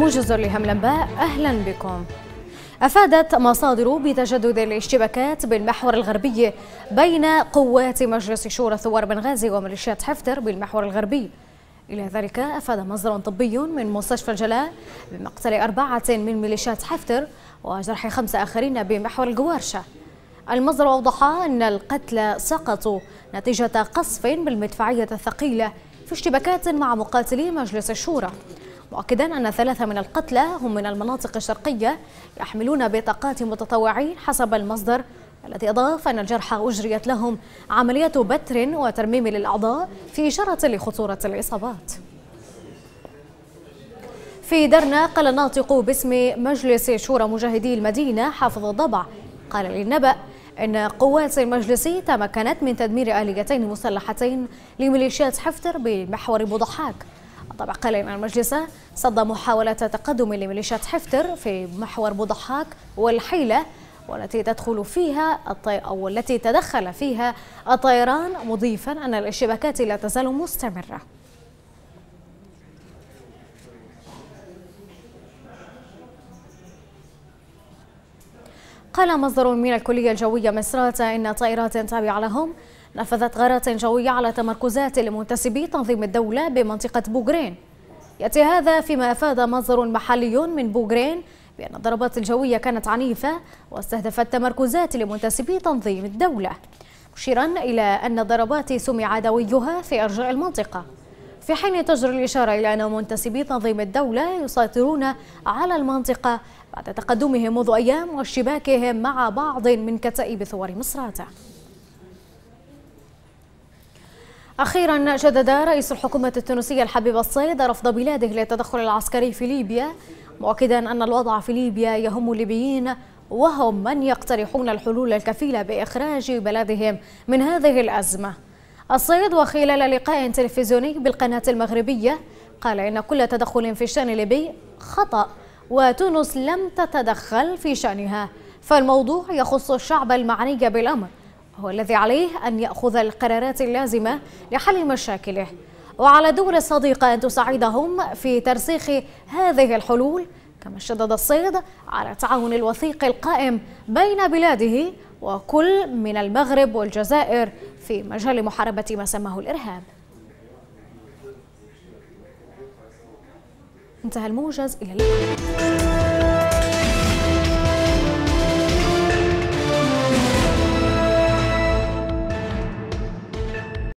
موجز لهم الانباء اهلا بكم أفادت مصادر بتجدد الاشتباكات بالمحور الغربي بين قوات مجلس شورى ثوار بنغازي وميليشيات حفتر بالمحور الغربي إلى ذلك أفاد مصدر طبي من مستشفى الجلاء بمقتل أربعة من ميليشيات حفتر وجرح خمسة آخرين بمحور الجوارشة المصدر أوضح أن القتلى سقطوا نتيجة قصف بالمدفعية الثقيلة في اشتباكات مع مقاتلي مجلس الشورى مؤكدا أن ثلاثة من القتلى هم من المناطق الشرقية يحملون بطاقات متطوعين حسب المصدر التي أضاف أن الجرحى أجريت لهم عملية بتر وترميم للأعضاء في إشارة لخطورة الإصابات في درنا قال الناطق باسم مجلس شورى مجاهدي المدينة حافظ الضبع قال للنبأ إن قوات المجلس تمكنت من تدمير آليتين مسلحتين لميليشيات حفتر بمحور بضحاك طبعا قليلا ان المجلس صد محاولة تقدم لميليشيات حفتر في محور بوضحاك والحيلة والتي تدخل فيها الطي... أو التي تدخل فيها الطيران مضيفا أن الاشتباكات لا تزال مستمرة قال مصدر من الكلية الجوية مصرات إن طائرات تابعة لهم نفذت غارات جوية على تمركزات لمنتسبي تنظيم الدولة بمنطقة بوغرين يأتي هذا فيما أفاد مصدر محلي من بوغرين بأن الضربات الجوية كانت عنيفة واستهدفت تمركزات لمنتسبي تنظيم الدولة مشيرا إلى أن الضربات سمع دويها في أرجاء المنطقة في حين تجري الإشارة إلى أن منتسبي تنظيم الدولة يسيطرون على المنطقة بعد تقدمهم منذ أيام واشتباكهم مع بعض من كتائب ثوار مصراتة أخيرا جدد رئيس الحكومة التونسية الحبيب الصيد رفض بلاده للتدخل العسكري في ليبيا مؤكدا أن الوضع في ليبيا يهم الليبيين وهم من يقترحون الحلول الكفيلة بإخراج بلدهم من هذه الأزمة الصيد وخلال لقاء تلفزيوني بالقناة المغربية قال إن كل تدخل في الشأن الليبي خطأ وتونس لم تتدخل في شأنها فالموضوع يخص الشعب المعني بالأمر هو الذي عليه أن يأخذ القرارات اللازمة لحل مشاكله وعلى دور الصديقة أن تساعدهم في ترسيخ هذه الحلول كما شدد الصيد على التعاون الوثيق القائم بين بلاده وكل من المغرب والجزائر في مجال محاربة ما سماه الإرهاب انتهى الموجز إلى اللقاء